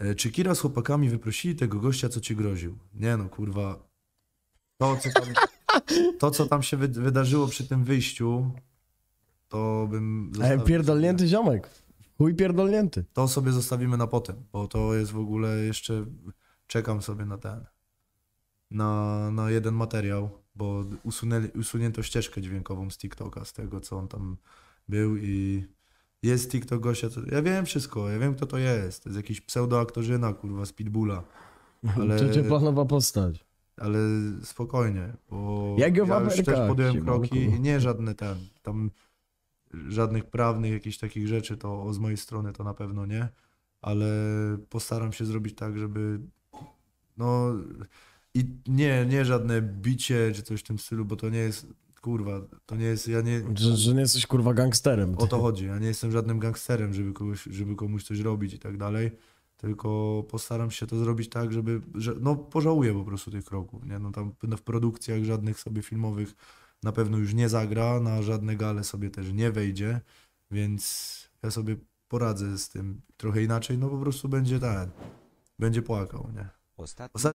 E, czy Kira z chłopakami wyprosili tego gościa, co ci groził? Nie no, kurwa. To, co tam, to, co tam się wydarzyło przy tym wyjściu, to bym... E, pierdolnięty ziomek. Chuj pierdolnięty. To sobie zostawimy na potem, bo to jest w ogóle jeszcze... Czekam sobie na ten... Na, na jeden materiał, bo usunęli, usunięto ścieżkę dźwiękową z TikToka, z tego, co on tam był i jest TikTok Gosia, co... ja wiem wszystko, ja wiem kto to jest, to jest jakiś pseudoaktorzyna, kurwa, z Pitbulla. Ale... Trzecia planowa postać. Ale spokojnie, bo ja, ja już też tak, podjąłem kroki, i nie żadne ten, tam żadnych prawnych jakichś takich rzeczy, to z mojej strony to na pewno nie, ale postaram się zrobić tak, żeby no i nie, nie żadne bicie czy coś w tym stylu, bo to nie jest kurwa, to nie jest, ja nie... Że, że nie jesteś, kurwa, gangsterem. O to chodzi, ja nie jestem żadnym gangsterem, żeby, kogoś, żeby komuś coś robić i tak dalej, tylko postaram się to zrobić tak, żeby, że, no pożałuję po prostu tych kroków, nie, no tam no, w produkcjach żadnych sobie filmowych na pewno już nie zagra, na żadne gale sobie też nie wejdzie, więc ja sobie poradzę z tym trochę inaczej, no po prostu będzie ten, będzie płakał, nie. Ostatni...